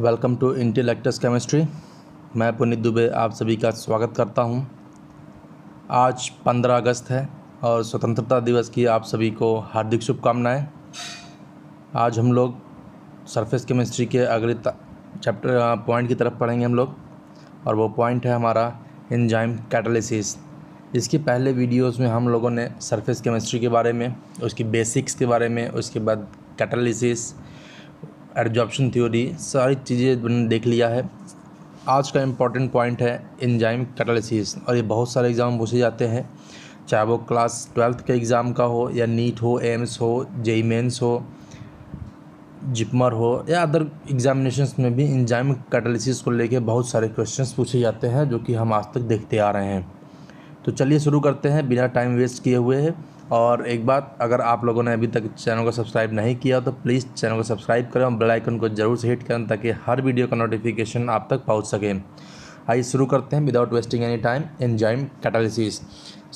Welcome to इंटेलेक्टस chemistry मैं पुनीत दुबे आप सभी का स्वागत करता हूं। आज 15 अगस्त है और स्वतंत्रता दिवस की आप सभी को हार्दिक शुभकामनाएं। आज हम लोग सरफेस केमिस्ट्री के अगले चैप्टर पॉइंट की तरफ पढ़ेंगे हम लोग और वो पॉइंट है हमारा एंजाइम कैटालिसिस इसके पहले वीडियोस में हम लोगों ने सरफेस केमिस्ट्री के बारे में उसकी बेसिक्स के बारे में उसके बाद कैटालिसिस एडजॉपशन थ्योरी सारी चीज़ें देख लिया है आज का इम्पॉर्टेंट पॉइंट है इंजाइम कैटालिसिस और ये बहुत सारे एग्ज़ाम पूछे जाते हैं चाहे वो क्लास ट्वेल्थ के एग्ज़ाम का हो या नीट हो एम्स हो जेई मेन्स e e हो जिपमर हो या अदर एग्जामिनेशन में भी इंजाइम कैटालिसिस को लेके बहुत सारे क्वेश्चंस पूछे जाते हैं जो कि हम आज तक देखते आ रहे हैं तो चलिए शुरू करते हैं बिना टाइम वेस्ट किए हुए हैं और एक बात अगर आप लोगों ने अभी तक चैनल को सब्सक्राइब नहीं किया तो प्लीज़ चैनल को सब्सक्राइब करें और बेल आइकन को ज़रूर से हिट करें ताकि हर वीडियो का नोटिफिकेशन आप तक पहुंच सके आइए शुरू करते हैं without wasting any time enzyme catalysis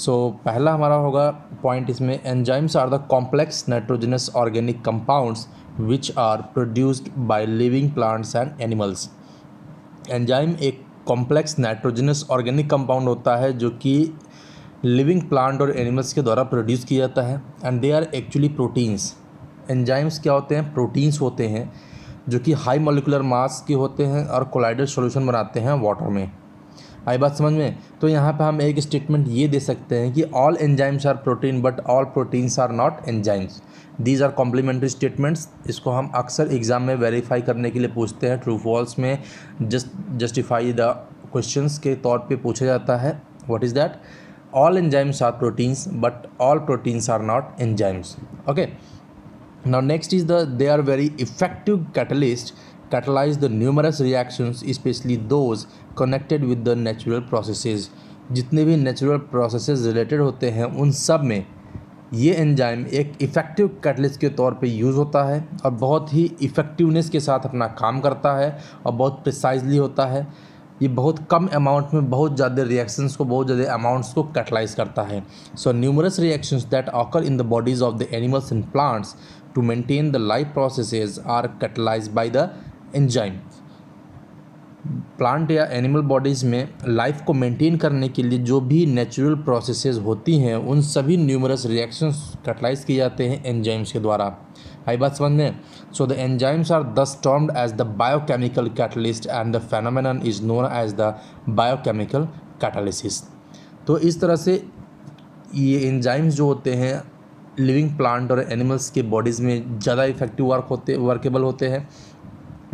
so पहला हमारा होगा पॉइंट इसमें enzymes are the complex nitrogenous organic compounds which are produced by living plants and animals enzyme एक कॉम्प्लेक्स नाइट्रोजनस ऑर्गेनिक कंपाउंड होता है जो कि लिविंग प्लांट और एनिमल्स के द्वारा प्रोड्यूस किया जाता है and they are actually proteins enzymes क्या होते हैं प्रोटीन्स होते हैं जो कि हाई मोलिकुलर मास के होते हैं और कोलाइडल सोल्यूशन बनाते हैं वाटर में आई बात समझ में तो यहाँ पर हम एक स्टेटमेंट ये दे सकते हैं कि all enzymes are protein but all proteins are not enzymes these are complementary statements इसको हम अक्सर एग्ज़ाम में वेरीफाई करने के लिए पूछते हैं ट्रू फॉल्स में जस्ट जस्टिफाई द क्वेश्चन के तौर पर पूछा जाता है what is that all enzymes are proteins but all proteins are not enzymes okay now next is the they are very effective catalyst catalyze the numerous reactions especially those connected with the natural processes जितने भी natural processes related होते हैं उन सब में ये enzyme एक effective catalyst के तौर पे यूज़ होता है और बहुत ही इफ़ेक्टिवनेस के साथ अपना काम करता है और बहुत प्रिसाइजली होता है ये बहुत कम अमाउंट में बहुत ज़्यादा रिएक्शंस को बहुत ज़्यादा अमाउंट्स को कैटलाइज करता है so numerous reactions that occur in the bodies of the animals and plants to maintain the life processes are catalyse by the enzyme plant या एनिमल बॉडीज़ में लाइफ को मेंटेन करने के लिए जो भी नेचुरल प्रोसेसेस होती हैं उन सभी न्यूमरस रिएक्शंस कैटलाइज किए जाते हैं एंजाइम्स के द्वारा आई बात समझ में so the enzymes are thus termed as the biochemical catalyst and the phenomenon is known as the biochemical catalysis तो इस तरह से ये एंजाइम्स जो होते हैं लिविंग प्लांट और एनिमल्स के बॉडीज़ में ज़्यादा इफेक्टिव वर्क होते वर्केबल होते हैं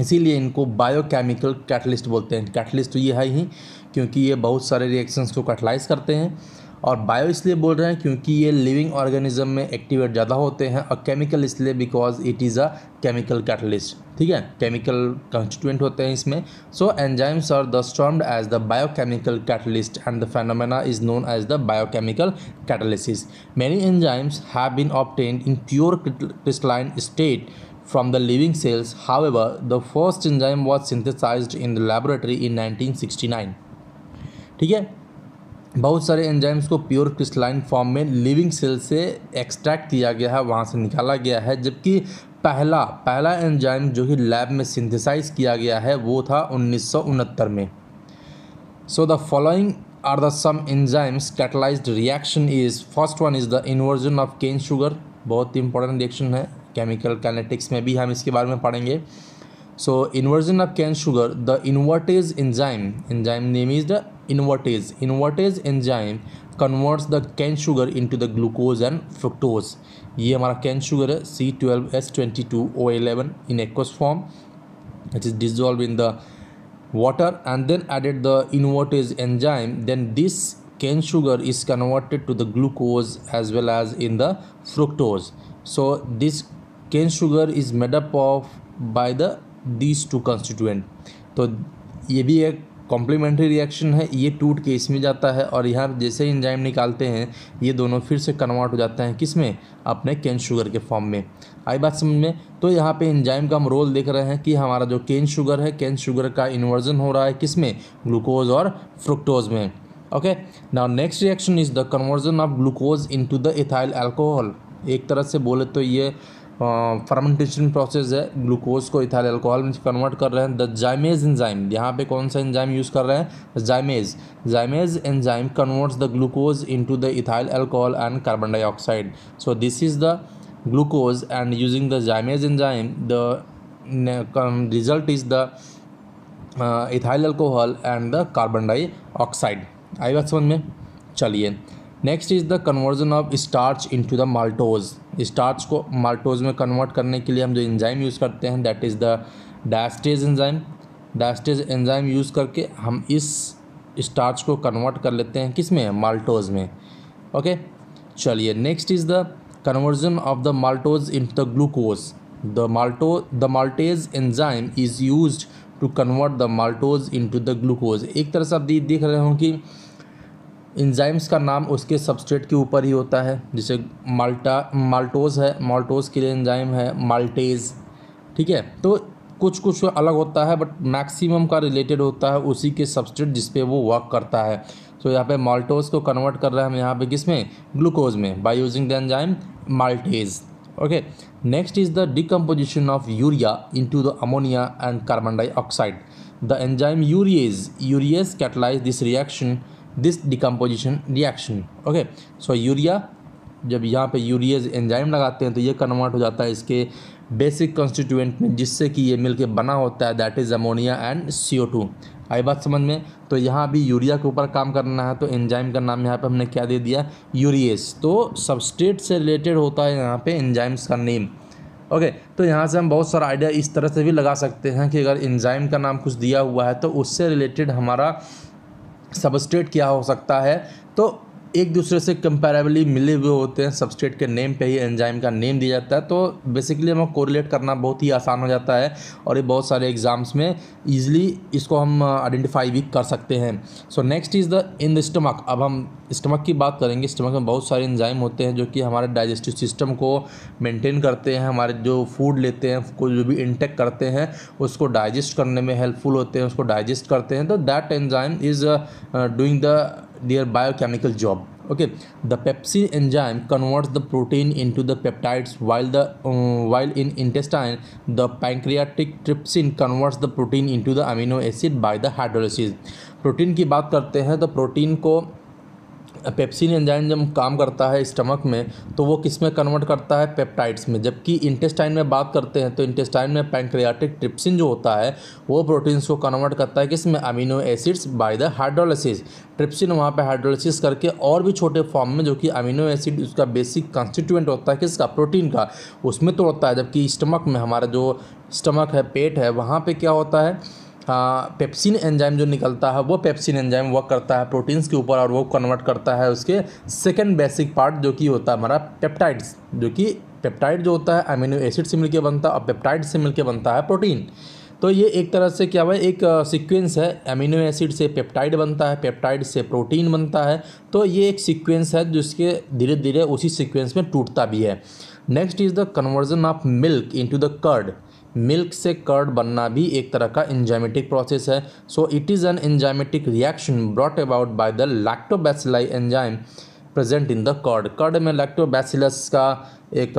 इसीलिए इनको बायोकेमिकल कैटलिस्ट बोलते हैं कैटलिस्ट तो ये है ही क्योंकि ये बहुत सारे रिएक्शंस को कैटलाइज करते हैं और बायो इसलिए बोल रहे हैं क्योंकि ये लिविंग ऑर्गेनिज्म में एक्टिवेट ज़्यादा होते हैं और केमिकल इसलिए because it is a chemical catalyst ठीक है केमिकल कंस्टिट्यूंट होते हैं इसमें so enzymes are the termed as the biochemical catalyst and the phenomena is known as the biochemical catalysis many enzymes have been obtained in pure crystalline state from the living cells. However, the first enzyme was synthesized in the laboratory in 1969. ठीक है बहुत सारे enzymes को pure crystalline form में living cell से extract किया गया है वहाँ से निकाला गया है जबकि पहला पहला एंजाइम जो कि लैब में सिंथेसाइज किया गया है वो था उन्नीस में so the following are the some enzymes catalyse reaction is first one is the inversion of cane sugar बहुत ही इंपॉर्टेंट रिएक्शन है केमिकल कैनेटिक्स में भी हम इसके बारे में पढ़ेंगे So inversion of cane sugar, the invertase enzyme, enzyme name is the invertase. Invertase enzyme converts the cane sugar into the glucose and fructose. This is cane sugar C12S22O11 in aqueous form. It is dissolved in the water and then added the invertase enzyme. Then this cane sugar is converted to the glucose as well as in the fructose. So this cane sugar is made up of by the these two constituent तो ये भी एक complementary reaction है ये टूट के इसमें जाता है और यहाँ जैसे ही इंजाइम निकालते हैं ये दोनों फिर से कन्वर्ट हो जाते हैं किस में अपने केन शुगर के फॉर्म में आई बात समझ में तो यहाँ पे इंजाइम का हम रोल देख रहे हैं कि हमारा जो केन शुगर है केन शुगर का इन्वर्जन हो रहा है किस में ग्लूकोज और फ्रुक्टोज में ओके ना next reaction is the conversion of glucose to the ethyl alcohol एक तरह से बोले तो ये फर्मेंटेशन प्रोसेस है ग्लूकोज को इथाइल अल्कोहल में कन्वर्ट कर रहे हैं द जाइमेज एंजाइम यहाँ पे कौन सा एंजाइम यूज़ कर रहे हैं zymase zymase enzyme converts the glucose into the ethyl alcohol and carbon dioxide so this is the glucose and using the zymase enzyme the result is the ethyl alcohol and the carbon dioxide आई बात समझ में चलिए next is the conversion of starch into the maltose starch को maltose में convert करने के लिए हम जो एंजाइम यूज़ करते हैं that is the diastase enzyme diastase enzyme use करके हम इस स्टार्च को कन्वर्ट कर लेते हैं किस में माल्टोज में ओके चलिए next is the conversion of the maltose in the glucose the malto the maltase enzyme is use to convert the maltose into the glucose एक तरह से आप देख रहे हो कि इंजाइम्स का नाम उसके सबस्ट्रेट के ऊपर ही होता है जैसे माल्टा माल्टोज है माल्टोज के लिए इंजाइम है माल्टेज ठीक है तो कुछ कुछ अलग होता है बट मैक्सिमम का रिलेटेड होता है उसी के सबस्ट्रेट जिस पे वो वर्क करता है तो यहाँ पे माल्टोज को कन्वर्ट कर रहे हैं हम यहाँ पे किस में ग्लूकोज में by using the enzyme maltase okay next is the decomposition of urea into the ammonia and carbon dioxide the enzyme urease urease catalyse this reaction this decomposition reaction okay so urea जब यहाँ पे urease enzyme लगाते हैं तो ये convert हो जाता है इसके बेसिक कॉन्स्टिट्यूएंट में जिससे कि ये मिलके बना होता है that is ammonia and C O two आई बात समझ में तो यहाँ भी यूरिया के ऊपर काम करना है तो एंजाइम का नाम यहाँ पे हमने क्या दे दिया यूरियस तो सबस्टेट से रिलेटेड होता है यहाँ पे एंजाइम्स का नेम ओके तो यहाँ से हम बहुत सारा आइडिया इस तरह से भी लगा सकते हैं कि अगर एंजाइम का नाम कुछ दिया हुआ है तो उससे रिलेटेड हमारा सबस्टेट क्या हो सकता है तो एक दूसरे से कंपेरेबली मिले हुए होते हैं सबस्टेट के नेम पे ही एंजाइम का नेम दिया जाता है तो बेसिकली हमें कोरिलेट करना बहुत ही आसान हो जाता है और ये बहुत सारे एग्ज़ाम्स में ईजिली इसको हम आइडेंटिफाई uh, भी कर सकते हैं so next is the in the stomach अब हम स्टमक की बात करेंगे स्टमक में बहुत सारे एंजाइम होते हैं जो कि हमारे डाइजेस्टिव सिस्टम को मेंटेन करते हैं हमारे जो फूड लेते हैं को जो भी इंटेक करते हैं उसको डाइजेस्ट करने में हेल्पफुल होते हैं उसको डाइजेस्ट करते हैं तो that enzyme is doing the their biochemical job okay the pepsin enzyme converts the protein into the peptides while the um, while in intestine the pancreatic trypsin converts the protein into the amino acid by the hydrolysis protein ki baat karte hain to protein ko pepsin enzyme जब काम करता है stomach में तो वो किस में convert करता है पेप्टाइड्स में जबकि इंटेस्टाइन में बात करते हैं तो इंटेस्टाइन में पैंक्रियाटिक ट्रिप्सिन जो होता है वो प्रोटीन्स को कन्वर्ट करता है किस में amino acids by the hydrolysis trypsin वहाँ पे हाइड्रोलिसिस करके और भी छोटे फॉर्म में जो कि अमीनो एसिड उसका बेसिक कॉन्स्टिट्यूएंट होता है किसका प्रोटीन का उसमें तोड़ता है जबकि स्टमक में हमारा जो स्टमक है पेट है वहाँ पर क्या होता है पेप्सिन एंजाइम जो निकलता है वो पेप्सिन एंजाइम वर्क करता है प्रोटीन्स के ऊपर और वो कन्वर्ट करता है उसके सेकेंड बेसिक पार्ट जो कि होता है हमारा पेप्टाइड्स जो कि पेप्टाइड जो होता है अमीनो एसिड से मिलकर बनता है और पेप्टाइड से मिलकर बनता है प्रोटीन तो ये एक तरह से क्या हुआ एक सीक्वेंस है अमीनो एसिड से पेप्टाइड बनता है पेप्टाइड से प्रोटीन बनता है तो ये एक सीक्वेंस है जिसके धीरे धीरे उसी सीक्वेंस में टूटता भी है next is the conversion of milk into the curd milk से कर्ड बनना भी एक तरह का इंजाइमेटिक प्रोसेस है so it is an enzymatic reaction brought about by the lactobacilli enzyme present in the curd curd में लैक्टोबैसिलस का एक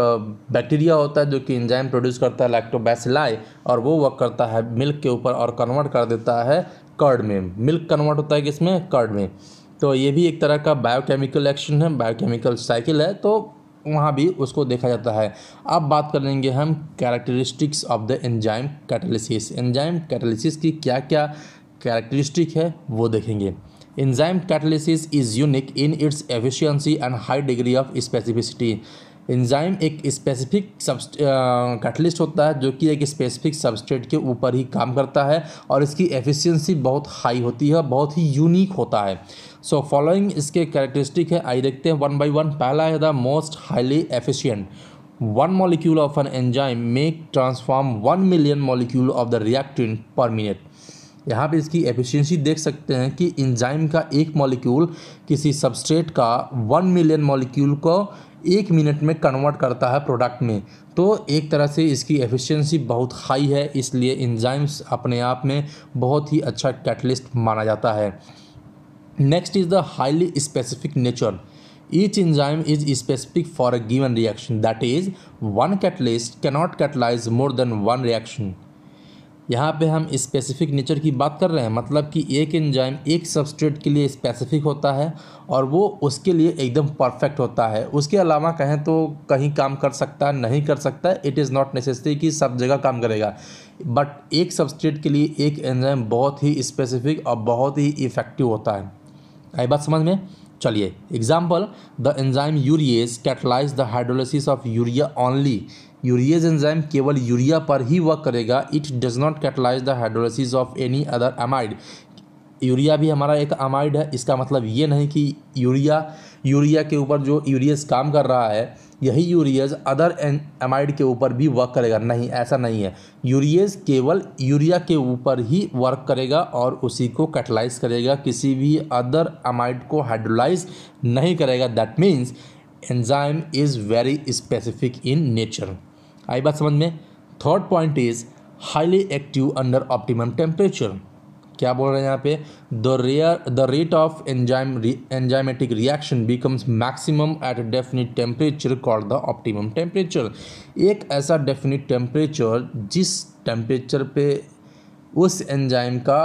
बैक्टीरिया होता है जो कि इंजाइम प्रोड्यूस करता है लैक्टोबैसिलाई और वो वर्क करता है मिल्क के ऊपर और कन्वर्ट कर देता है कर्ड में मिल्क कन्वर्ट होता है किसमें कर्ड में तो ये भी एक तरह का बायोकेमिकल एक्शन है बायोकेमिकल साइकिल है तो वहाँ भी उसको देखा जाता है अब बात कर लेंगे हम characteristics of the enzyme catalysis enzyme catalysis की क्या क्या कैरेक्टरिस्टिक है वो देखेंगे enzyme catalysis is unique in its efficiency and high degree of specificity enzyme एक स्पेसिफिक कैटलिस्ट होता है जो कि एक स्पेसिफिक सबस्टेट के ऊपर ही काम करता है और इसकी एफिशिएंसी बहुत हाई होती है बहुत ही यूनिक होता है सो so, फॉलोइंग इसके कैरेक्टरिस्टिक है आई देखते हैं वन बाई वन पहला है the most highly efficient one molecule of an enzyme make transform one million molecule of the reactant per minute यहाँ पे इसकी एफिशिएंसी देख सकते हैं कि इंजाइम का एक मॉलिक्यूल किसी सबस्ट्रेट का वन मिलियन मॉलिक्यूल को एक मिनट में कन्वर्ट करता है प्रोडक्ट में तो एक तरह से इसकी एफिशिएंसी बहुत हाई है इसलिए इंजाइम्स अपने आप में बहुत ही अच्छा कैटलिस्ट माना जाता है next is the highly specific nature each enzyme is specific for a given reaction that is one catalyst cannot catalyse more than one reaction यहाँ पे हम स्पेसिफिक नेचर की बात कर रहे हैं मतलब कि एक एंजाइम एक सबस्ट्रेट के लिए स्पेसिफिक होता है और वो उसके लिए एकदम परफेक्ट होता है उसके अलावा कहें तो कहीं काम कर सकता है नहीं कर सकता है इट इज़ नॉट नेसेसरी कि सब जगह काम करेगा बट एक सबस्ट्रेट के लिए एक एंजाइम बहुत ही स्पेसिफिक और बहुत ही इफ़ेक्टिव होता है आई बात समझ में चलिए example the enzyme urease catalyse the hydrolysis of urea only urease enzyme केवल यूरिया पर ही वर्क करेगा it does not catalyse the hydrolysis of any other amide urea भी हमारा एक अमाइड है इसका मतलब ये नहीं कि यूरिया यूरिया के ऊपर जो यूरियस काम कर रहा है यही यूरियज अदर एन अमाइड के ऊपर भी वर्क करेगा नहीं ऐसा नहीं है यूरियज केवल यूरिया के ऊपर ही वर्क करेगा और उसी को कैटलाइज करेगा किसी भी अदर अमाइड को हाइड्रोलाइज नहीं करेगा that means enzyme is very specific in nature आई बात समझ में third point is highly active under optimum temperature क्या बोल रहे हैं यहाँ पे the rare the rate of enzyme enzymatic reaction becomes maximum at definite temperature called the optimum temperature एक ऐसा डेफिनेट टेम्परेचर जिस टेम्परेचर पे उस एंजाइम का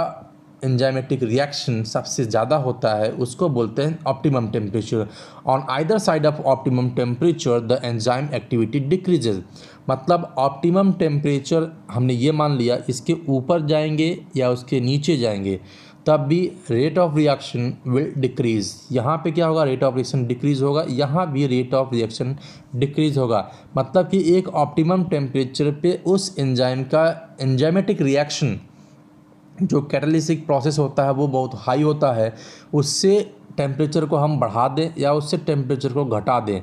एंजाइमेटिक रिएक्शन सबसे ज़्यादा होता है उसको बोलते हैं optimum temperature on either side of optimum temperature the enzyme activity decreases मतलब ऑप्टिमम टेम्परेचर हमने ये मान लिया इसके ऊपर जाएंगे या उसके नीचे जाएंगे तब भी rate of reaction will decrease यहाँ पे क्या होगा रेट ऑफ रिएक्शन डिक्रीज़ होगा यहाँ भी रेट ऑफ रिएक्शन डिक्रीज़ होगा मतलब कि एक ऑप्टिमम टेम्परेचर पे उस एंजाइम का एंजाइमेटिक रिएक्शन जो कैटलिसिक प्रोसेस होता है वो बहुत हाई होता है उससे टेम्परेचर को हम बढ़ा दें या उससे टेम्परेचर को घटा दें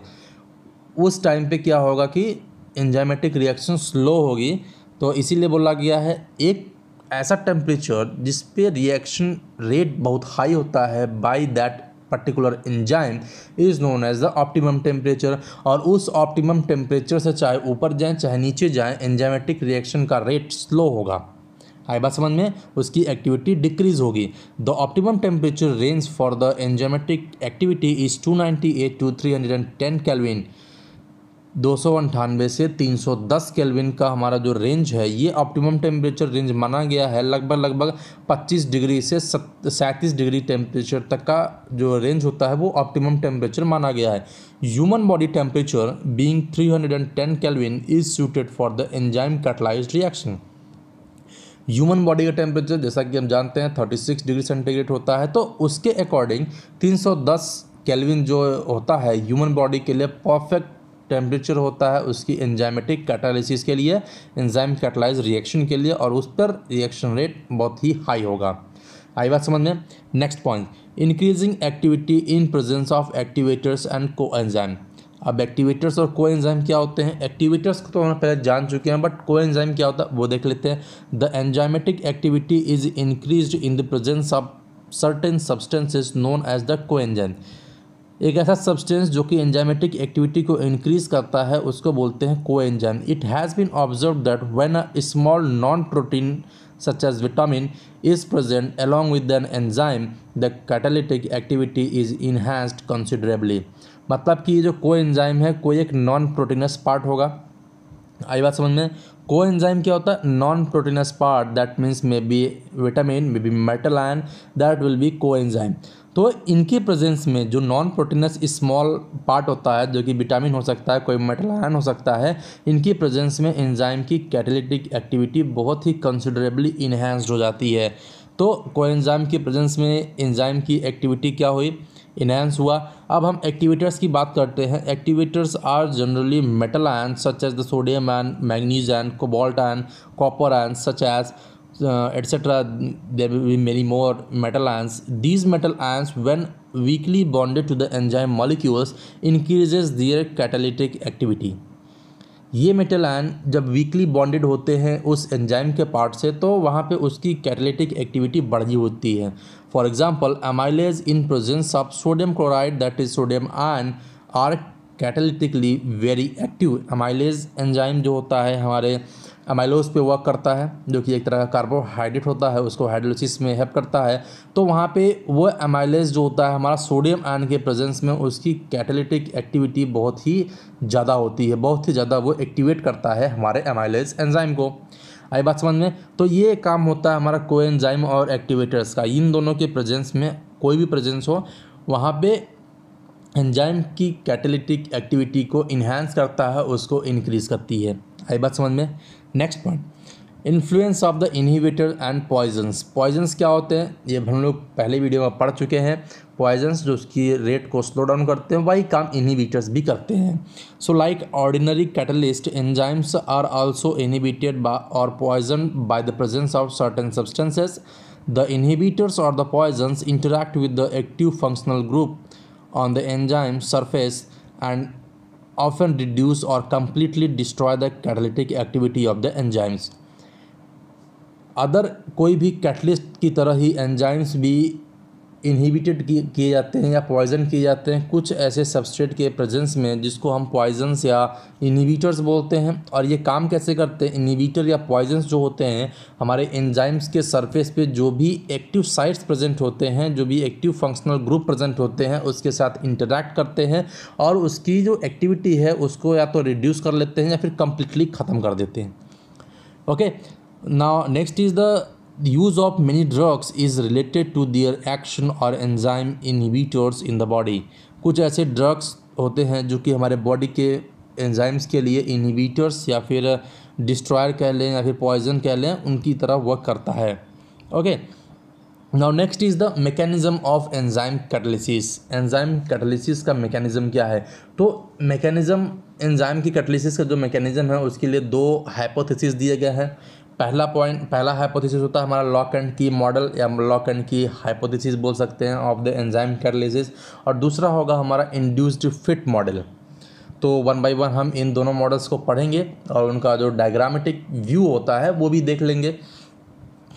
उस टाइम पे क्या होगा कि एंजाइमेटिक रिएक्शन स्लो होगी तो इसीलिए बोला गया है एक ऐसा टेम्परेचर जिस पे रिएक्शन रेट बहुत हाई होता है by that particular enzyme is known as the optimum temperature और उस ऑप्टिमम टेम्परेचर से चाहे ऊपर जाएँ चाहे नीचे जाएँ एंजाइमेटिक रिएक्शन का रेट स्लो होगा आई बात समझ में उसकी एक्टिविटी डिक्रीज होगी the optimum temperature range for the enzymatic activity is two ninety eight to three hundred and ten kelvin दो सौ अंठानवे से तीन सौ दस केल्विन का हमारा जो रेंज है ये ऑप्टिमम टेम्परेचर रेंज माना गया है लगभग लगभग पच्चीस डिग्री से सैंतीस डिग्री टेम्परेचर तक का जो रेंज होता है वो ऑप्टिमम टेम्परेचर माना गया है human body temperature being ten kelvin is suited for the enzyme catalyse reaction human body का टेम्परेचर जैसा कि हम जानते हैं 36 डिग्री सेंटीग्रेड होता है तो उसके अकॉर्डिंग 310 केल्विन जो होता है ह्यूमन बॉडी के लिए परफेक्ट टेम्परेचर होता है उसकी एंजाइमेटिक कैटालिसिस के लिए एंजाइम कैटलाइज रिएक्शन के लिए और उस पर रिएक्शन रेट बहुत ही हाई होगा आई बात समझ में next point increasing activity in presence of activators and coenzyme अब एक्टिवेटर्स और कोएंजाइम क्या होते हैं एक्टिवेटर्स को तो हम पहले जान चुके हैं बट कोएंजाइम क्या होता है वो देख लेते हैं the enzymatic activity is increase in the presence of certain substance is known as the coenzyme एक ऐसा सब्सटेंस जो कि एंजाइमेटिक एक्टिविटी को इंक्रीज करता है उसको बोलते हैं coenzyme it has been observe that when a small non protein such as vitamin is present along with an enzyme the catalytic activity is enhanced considerably मतलब कि ये जो को एंजाइम है कोई एक नॉन प्रोटीनस पार्ट होगा आई बात समझ में को एंजाइम क्या होता है non proteinous part that means may be vitamin may be metal ion that will be coenzyme तो इनकी प्रेजेंस में जो नॉन प्रोटीनस स्मॉल पार्ट होता है जो कि विटामिन हो सकता है कोई मेटल आयन हो सकता है इनकी प्रेजेंस में एंजाइम की कैटेलिटिक एक्टिविटी बहुत ही कंसिडरेबली इन्हेंस्ड हो जाती है तो एंजाइम की प्रेजेंस में एंजाइम की एक्टिविटी क्या हुई इनहेंस हुआ अब हम एक्टिवेटर्स की बात करते हैं activators are generally metal ion such as the sodium ion manganese ion cobalt ion copper ion such as etcetera there be many more metal ions these metal ions when weakly bonded to the enzyme molecules increases their catalytic activity ये metal ion जब weakly bonded होते हैं उस enzyme के part से तो वहाँ पे उसकी कैटलेटिक एक्टिविटी बढ़ी होती है for example amylase in presence of sodium chloride that is sodium ion are catalytically very active amylase enzyme जो होता है हमारे अमाइलोज पे वर्क करता है जो कि एक तरह का कार्बोहाइड्रेट होता है उसको हाइड्रोलिसिस में हेल्प करता है तो वहाँ पे वो अमाइलेज जो होता है हमारा सोडियम आयन के प्रेजेंस में उसकी कैटेलिटिक एक्टिविटी बहुत ही ज़्यादा होती है बहुत ही ज़्यादा वो एक्टिवेट करता है हमारे अमाइलेज एंजाइम को आई बात समझ में तो ये काम होता है हमारा को और एक्टिवेटर्स का इन दोनों के प्रजेंस में कोई भी प्रजेंस हो वहाँ पर एंजाइम की कैटेलिटिक एक्टिविटी को इन्हेंस करता है उसको इनक्रीज़ करती है आई बात समझ में next point influence of the inhibitor and poisons poisons क्या होते हैं ये हम लोग पहले वीडियो में पढ़ चुके हैं पॉइजन्स जो उसकी रेट को स्लो डाउन करते हैं वही काम इनहिबिटर्स भी करते हैं so like ordinary catalyst enzymes are also inhibited और poison by the presence of certain substances the inhibitors और the poisons interact with the active functional group on the enzyme surface and often reduce or completely destroy the catalytic activity of the enzymes other कोई भी catalyst की तरह ही enzymes भी inhibited किए जाते हैं या पॉइज़न किए जाते हैं कुछ ऐसे सबस्ट्रेट के प्रेजेंस में जिसको हम पॉइजन्स या इनहिबिटर्स बोलते हैं और ये काम कैसे करते हैं इनहिबिटर या पॉइजन्स जो होते हैं हमारे एंजाइम्स के सरफेस पे जो भी एक्टिव साइट्स प्रेजेंट होते हैं जो भी एक्टिव फंक्शनल ग्रुप प्रेजेंट होते हैं उसके साथ इंटरेक्ट करते हैं और उसकी जो एक्टिविटी है उसको या तो रिड्यूस कर लेते हैं या फिर कम्प्लीटली ख़त्म कर देते हैं okay now next is the The use of many drugs is related to their action or enzyme inhibitors in the body. कुछ ऐसे ड्रग्स होते हैं जो कि हमारे बॉडी के एंजाइम्स के लिए इनहिबिटर्स या फिर डिस्ट्रॉयर कह लें या फिर पॉइजन कह लें उनकी तरह वर्क करता है okay now next is the mechanism of enzyme catalysis enzyme catalysis का मेकेनिज़्म क्या है तो मेकेनिज़्म एंजाइम की कैटलिसिस का जो मेकेनिज़्म है उसके लिए दो हाइपोथेसिस दिए गए हैं पहला पॉइंट पहला हाइपोथेसिस होता है हमारा लॉक एंड की मॉडल या लॉक एंड की हाइपोथेसिस बोल सकते हैं ऑफ द एंजाइम कैटालिसिस और दूसरा होगा हमारा इंड्यूस्ड फिट मॉडल तो वन बाय वन हम इन दोनों मॉडल्स को पढ़ेंगे और उनका जो डायग्रामेटिक व्यू होता है वो भी देख लेंगे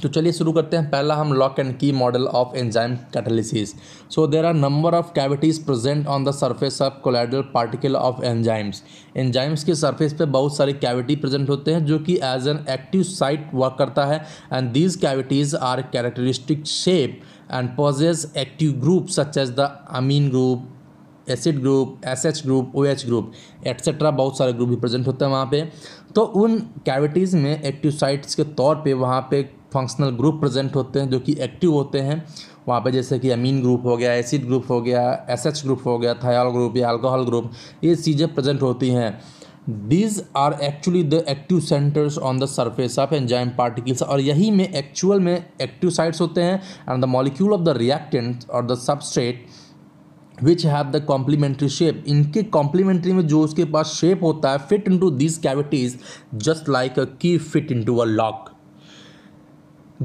तो चलिए शुरू करते हैं पहला हम lock and key model of enzyme catalysis so there are number of cavities present on the surface of colloidal particle of enzymes enzymes के सरफेस पे बहुत सारे कैविटी प्रेजेंट होते हैं जो कि as an active site work करता है and these cavities are characteristic shape and possess active group such as the amine group acid group S H group O H group etcetera बहुत सारे group भी present होते हैं वहाँ पे तो उन कैविटीज़ में एक्टिव साइट्स के तौर पे वहाँ पे फंक्शनल ग्रुप प्रेजेंट होते हैं जो कि एक्टिव होते हैं वहाँ पे जैसे कि अमीन ग्रुप हो गया एसिड ग्रुप हो गया एसएच ग्रुप हो गया थायल ग्रुप या अल्कोहल ग्रुप ये चीज़ें प्रेजेंट होती हैं these are actually the active centres on the surface of enzyme particles और यही में एक्चुअल में एक्टिव साइट्स होते हैं and the molecule of the reactant और the substrate which have the complementary shape इनके कॉम्प्लीमेंट्री में जो उसके पास शेप होता है fit into these cavities just like a key fit into a lock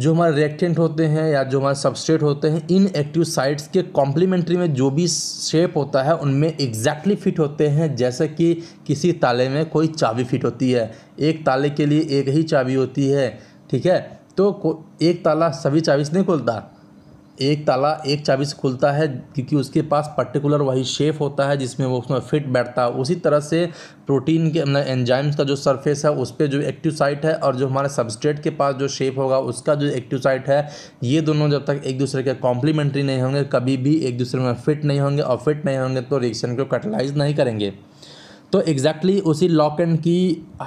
जो हमारे रिएक्टेंट होते हैं या जो हमारे सबस्ट्रेट होते हैं इन एक्टिव साइट्स के कॉम्प्लीमेंट्री में जो भी शेप होता है उनमें एग्जैक्टली फिट होते हैं जैसे कि किसी ताले में कोई चाबी फिट होती है एक ताले के लिए एक ही चाबी होती है ठीक है तो एक ताला सभी चाबी से नहीं खुलता एक ताला एक चाबी से खुलता है क्योंकि उसके पास पर्टिकुलर वही शेप होता है जिसमें वो उसमें फिट बैठता है उसी तरह से प्रोटीन के अंदर मतलब एंजाइम्स का जो सरफेस है उस पर जो एक्टिव साइट है और जो हमारे सबस्ट्रेट के पास जो शेप होगा उसका जो एक्टिव साइट है ये दोनों जब तक एक दूसरे के कॉम्प्लीमेंट्री नहीं होंगे कभी भी एक दूसरे में फिट नहीं होंगे और फिट नहीं होंगे तो रिएक्शन को कैटलाइज नहीं करेंगे तो एग्जैक्टली exactly उसी लॉक एंड की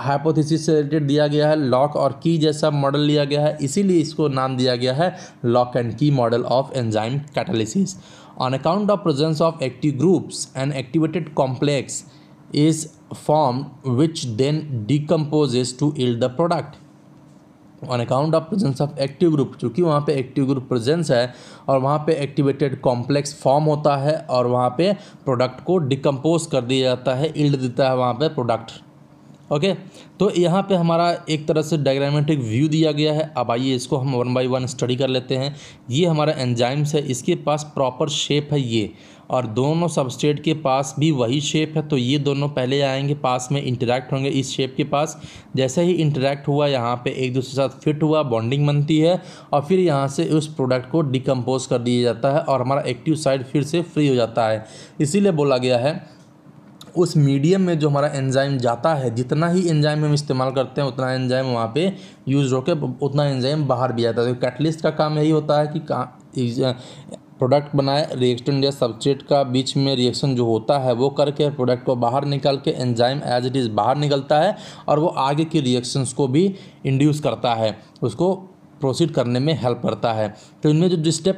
हाइपोथेसिस से रिलेटेड दिया गया है लॉक और की जैसा मॉडल लिया गया है इसीलिए इसको नाम दिया गया है lock and key model of enzyme catalysis on account of presence of active groups and activated complex is form which then decomposes to yield the product on account of presence of active group चूँकि वहाँ पे active group presence है और वहाँ पे activated complex form होता है और वहाँ पे प्रोडक्ट को डिकम्पोज कर दिया जाता है इल्ड देता है वहाँ पे प्रोडक्ट ओके तो यहाँ पे हमारा एक तरह से डायग्रामेटिक व्यू दिया गया है अब आइए इसको हम वन बाई वन स्टडी कर लेते हैं ये हमारा एंजाइम्स है इसके पास प्रॉपर शेप है ये और दोनों सबस्ट्रेट के पास भी वही शेप है तो ये दोनों पहले आएंगे पास में इंटरेक्ट होंगे इस शेप के पास जैसे ही इंटरेक्ट हुआ यहाँ पे एक दूसरे के साथ फिट हुआ बॉन्डिंग बनती है और फिर यहाँ से उस प्रोडक्ट को डिकम्पोज कर दिया जाता है और हमारा एक्टिव साइड फिर से फ्री हो जाता है इसीलिए बोला गया है उस मीडियम में जो हमारा एंजाइम जाता है जितना ही एंजाइम हम इस्तेमाल करते हैं उतना एंजाइम वहाँ पे यूज़ होकर उतना एंजाइम बाहर भी जाता है तो कैटलिस्ट का काम यही होता है कि प्रोडक्ट बनाए रिएक्शन या सब्सट्रेट का बीच में रिएक्शन जो होता है वो करके प्रोडक्ट को बाहर निकाल के एंजाइम एज इट इज़ बाहर निकलता है और वो आगे की रिएक्शंस को भी इंड्यूस करता है उसको प्रोसीड करने में हेल्प करता है तो इनमें जो स्टेप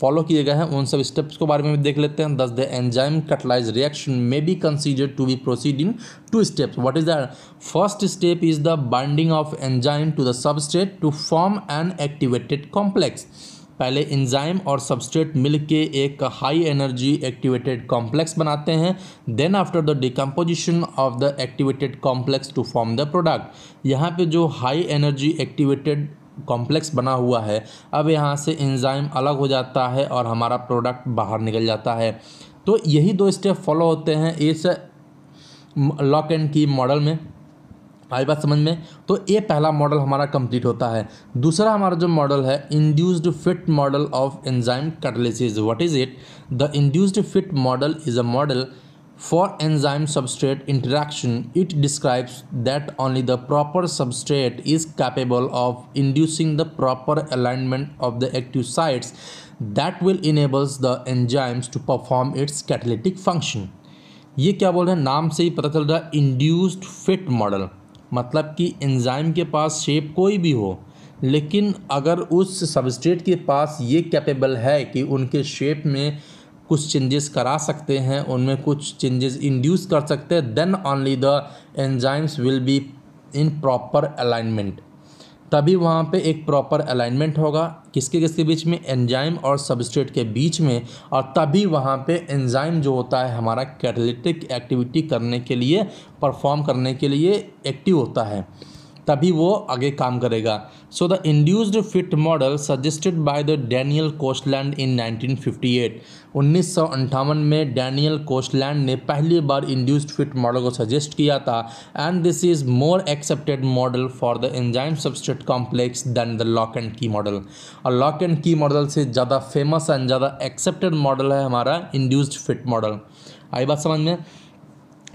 फॉलो किए गए हैं उन सब स्टेप्स के बारे में भी देख लेते हैं thus the enzyme catalyse reaction may be considered to be proceed in two steps what is the first step is the binding of enzyme to the substrate to form an activated complex पहले enzyme और substrate मिल के एक high energy activated complex बनाते हैं then after the decomposition of the activated complex to form the product यहाँ पे जो हाई एनर्जी एक्टिवेटेड कॉम्प्लेक्स बना हुआ है अब यहाँ से इंजाइम अलग हो जाता है और हमारा प्रोडक्ट बाहर निकल जाता है तो यही दो स्टेप फॉलो होते हैं इस लॉक एंड की मॉडल में आई बात समझ में तो ये पहला मॉडल हमारा कंप्लीट होता है दूसरा हमारा जो मॉडल है induced fit model of enzyme catalysis what is it the induced fit model is a model for enzyme substrate interaction it describes that only the proper substrate is capable of inducing the proper alignment of the active sites that will enables the enzymes to perform its catalytic function ये क्या बोल रहे हैं नाम से ही पता चल रहा है इंड्यूस्ड फिट मॉडल मतलब कि एंज़ाइम के पास शेप कोई भी हो लेकिन अगर उस सबस्ट्रेट के पास ये कैपेबल है कि उनके शेप में कुछ चेंजेस करा सकते हैं उनमें कुछ चेंजेस इंड्यूस कर सकते हैं then only the enzymes will be in proper alignment तभी वहाँ पे एक प्रॉपर अलाइनमेंट होगा किसके किसके बीच में एंजाइम और सबस्ट्रेट के बीच में और तभी वहाँ पे एंजाइम जो होता है हमारा कैटलिटिक एक्टिविटी करने के लिए परफॉर्म करने के लिए एक्टिव होता है तभी वो आगे काम करेगा so the induced fit model suggested by the Daniel Koshland in 1958 उन्नीस में डैनियल कोस्टलैंड ने पहली बार इंड्यूस्ड फिट मॉडल को सजेस्ट किया था and this is more accepted model for the enzyme substrate complex than the lock and key model और lock and key model से ज़्यादा फेमस एंड ज़्यादा एक्सेप्टेड मॉडल है हमारा इंड्यूस्ड फिट मॉडल आई बात समझ में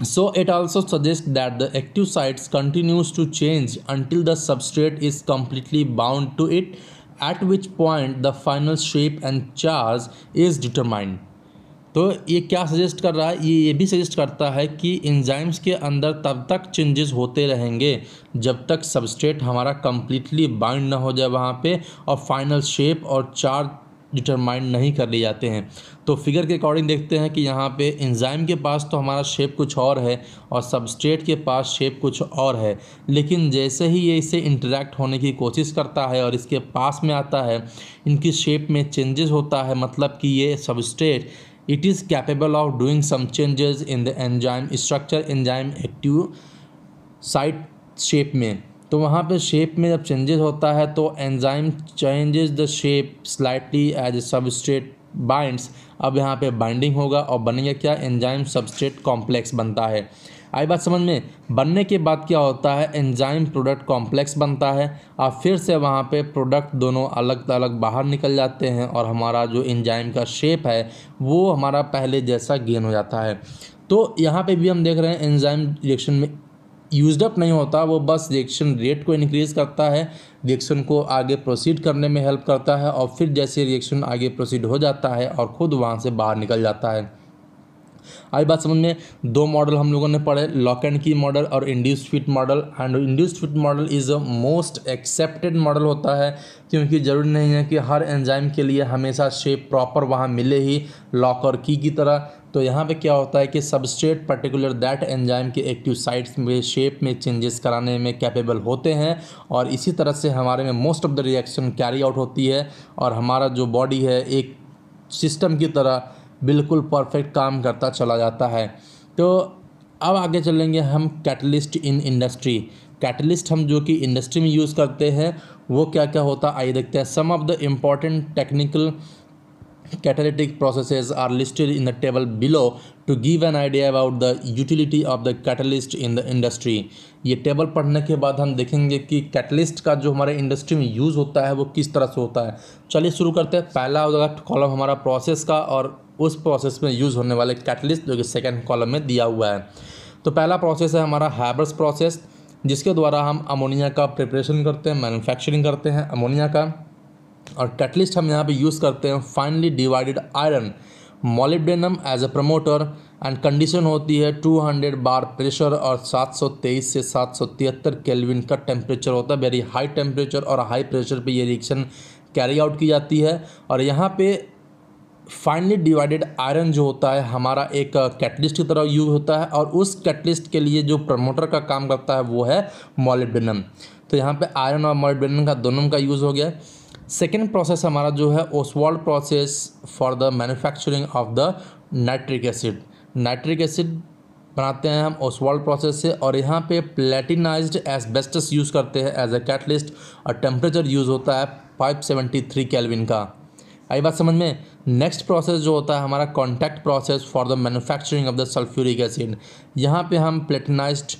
So it also suggests that the active sites continues to change until the substrate is completely bound to it at which point the final shape and charge is determined. तो ये क्या suggest कर रहा है ये ये भी सजेस्ट करता है कि इंजाइम्स के अंदर तब तक चेंजेस होते रहेंगे जब तक सबस्ट्रेट हमारा कम्प्लीटली बाइंड ना हो जाए वहाँ पे और फाइनल शेप और चार्ज डिटरमाइन नहीं कर लिए जाते हैं तो फिगर के अकॉर्डिंग देखते हैं कि यहाँ पे एंजाइम के पास तो हमारा शेप कुछ और है और सबस्ट्रेट के पास शेप कुछ और है लेकिन जैसे ही ये इसे इंटरेक्ट होने की कोशिश करता है और इसके पास में आता है इनकी शेप में चेंजेस होता है मतलब कि ये substrate it is capable of doing some changes in the enzyme structure enzyme active site shape में तो वहाँ पे शेप में जब चेंजेस होता है तो enzyme changes the shape slightly as a substrate binds अब यहाँ पे बाइंडिंग होगा और बनेगा क्या एंजाइम सबस्ट्रेट कॉम्प्लेक्स बनता है आई बात समझ में बनने के बाद क्या होता है एंजाइम प्रोडक्ट कॉम्प्लेक्स बनता है और फिर से वहाँ पे प्रोडक्ट दोनों अलग अलग बाहर निकल जाते हैं और हमारा जो एंजाइम का शेप है वो हमारा पहले जैसा गेन हो जाता है तो यहाँ पे भी हम देख रहे हैं एंजाइम रिएक्शन में यूज्ड अप नहीं होता वो बस रिएक्शन रेट को इनक्रीज़ करता है रिएक्शन को आगे प्रोसीड करने में हेल्प करता है और फिर जैसे रिएक्शन आगे प्रोसीड हो जाता है और ख़ुद वहाँ से बाहर निकल जाता है आई बात समझ में दो मॉडल हम लोगों ने पढ़े लॉक एंड की मॉडल और induce fit model and induce fit model is a most accepted model होता है क्योंकि ज़रूरी नहीं है कि हर एंजाइम के लिए हमेशा शेप प्रॉपर वहाँ मिले ही लॉक और की की तरह तो यहाँ पे क्या होता है कि सबस्ट्रेट पर्टिकुलर दैट एंजाइम के एक्टिव साइट्स में शेप में चेंजेस कराने में कैपेबल होते हैं और इसी तरह से हमारे में most of the reaction carry out होती है और हमारा जो बॉडी है एक सिस्टम की तरह बिल्कुल परफेक्ट काम करता चला जाता है तो अब आगे चलेंगे हम कैटलिस्ट इन इंडस्ट्री कैटलिस्ट हम जो कि इंडस्ट्री में यूज़ करते हैं वो क्या क्या होता है आइए देखते हैं some of the important technical catalytic processes are listed in the table below to give an idea about the utility of the catalyst in the industry ये टेबल पढ़ने के बाद हम देखेंगे कि कैटलिस्ट का जो हमारे इंडस्ट्री में यूज़ होता है वो किस तरह से होता है चलिए शुरू करते हैं पहला कॉलम हमारा प्रोसेस का और उस प्रोसेस में यूज़ होने वाले कैटलिस्ट जो कि सेकेंड कॉलम में दिया हुआ है तो पहला प्रोसेस है हमारा हैबर्स प्रोसेस जिसके द्वारा हम अमोनिया का प्रिपरेशन करते हैं मैनुफैक्चरिंग करते हैं अमोनिया का और कैटलिस्ट हम यहाँ पे यूज़ करते हैं finely divided iron molybdenum as a promoter and condition होती है 200 बार प्रेशर और 723 से 773 केल्विन का टेम्परेचर होता है वेरी हाई टेम्परेचर और हाई प्रेशर पे ये रिएक्शन कैरी आउट की जाती है और यहाँ पे फाइनली डिवाइडेड आयरन जो होता है हमारा एक कैटलिस्ट की तरह यूज होता है और उस कैटलिस्ट के लिए जो प्रमोटर का काम करता है वो है मोलिब्डेनम तो यहाँ पे आयरन और मोलिब्डेनम का दोनों का यूज़ हो गया सेकेंड प्रोसेस हमारा जो है Ostwald process for the manufacturing of the nitric acid nitric acid बनाते हैं हम ओसवाल्ड प्रोसेस से और यहाँ पे एज एसबेस्टस यूज़ करते हैं एज ए कैटलिस्ट और टेम्परेचर यूज़ होता है 573 केल्विन का आई बात समझ में नेक्स्ट प्रोसेस जो होता है हमारा contact process for the manufacturing of the sulphuric acid यहाँ पे हम प्लेटिनाइज्ड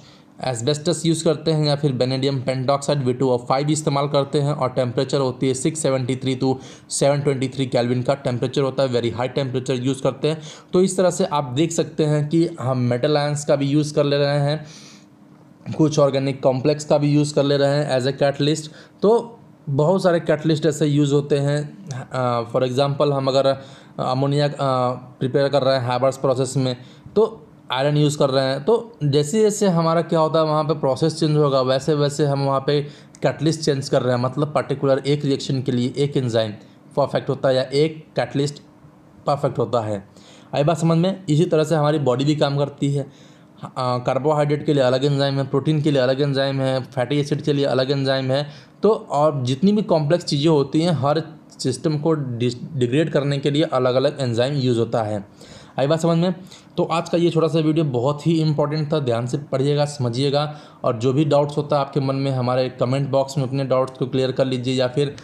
एसबेस्टस यूज़ करते हैं या फिर vanadium pentoxide two of five इस्तेमाल करते हैं और टेम्परेचर होती है six seventy three to seven twenty three kelvin का टेम्परेचर होता है वेरी हाई टेम्परेचर यूज़ करते हैं तो इस तरह से आप देख सकते हैं कि हम मेटल आयंस का भी यूज़ कर ले रहे हैं कुछ ऑर्गेनिक कॉम्प्लेक्स का भी यूज़ कर ले रहे हैं एज ए कैटलिस्ट तो बहुत सारे कैटलिस्ट ऐसे यूज़ होते हैं फॉर एग्ज़ाम्पल हम अगर अमोनिया प्रिपेयर कर रहे हैं हाइबर्स प्रोसेस में तो आयरन यूज़ कर रहे हैं तो जैसे जैसे हमारा क्या होता है वहाँ पे प्रोसेस चेंज होगा वैसे वैसे हम वहाँ पे कैटलिस्ट चेंज कर रहे हैं मतलब पर्टिकुलर एक रिएक्शन के लिए एक एंजाइम परफेक्ट होता है या एक कैटलिस्ट परफेक्ट होता है आई बात समझ में इसी तरह से हमारी बॉडी भी काम करती है कार्बोहाइड्रेट के लिए अलग एंजाइम है प्रोटीन के लिए अलग एंजाइम है फैटी एसिड के लिए अलग एंजाइम है तो और जितनी भी कॉम्प्लेक्स चीज़ें होती हैं हर सिस्टम को डिग्रेड करने के लिए अलग अलग एंजाइम यूज़ होता है आई बात समझ में तो आज का ये छोटा सा वीडियो बहुत ही इंपॉर्टेंट था ध्यान से पढ़िएगा समझिएगा और जो भी डाउट्स होता है आपके मन में हमारे कमेंट बॉक्स में अपने डाउट्स को क्लियर कर लीजिए या फिर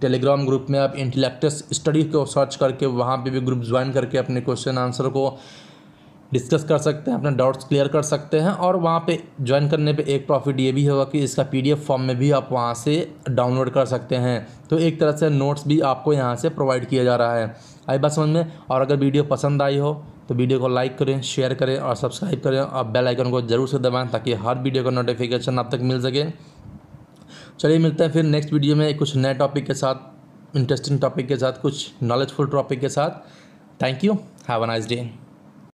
टेलीग्राम ग्रुप में आप इंटेलेक्टस स्टडी को सर्च करके वहाँ पर भी ग्रुप ज्वाइन करके अपने क्वेश्चन आंसर को डिस्कस कर सकते हैं अपने डाउट्स क्लियर कर सकते हैं और वहाँ पे ज्वाइन करने पे एक प्रॉफिट ये भी होगा कि इसका पीडीएफ फॉर्म में भी आप वहाँ से डाउनलोड कर सकते हैं तो एक तरह से नोट्स भी आपको यहाँ से प्रोवाइड किया जा रहा है आई बात समझ में और अगर वीडियो पसंद आई हो तो वीडियो को लाइक करें शेयर करें और सब्सक्राइब करें और बेल आइकन को ज़रूर से दबाएं ताकि हर वीडियो का नोटिफिकेशन आप तक मिल सके चलिए मिलते हैं फिर नेक्स्ट वीडियो में कुछ नए टॉपिक के साथ इंटरेस्टिंग टॉपिक के साथ कुछ नॉलेजफुल टॉपिक के साथ thank you have a nice day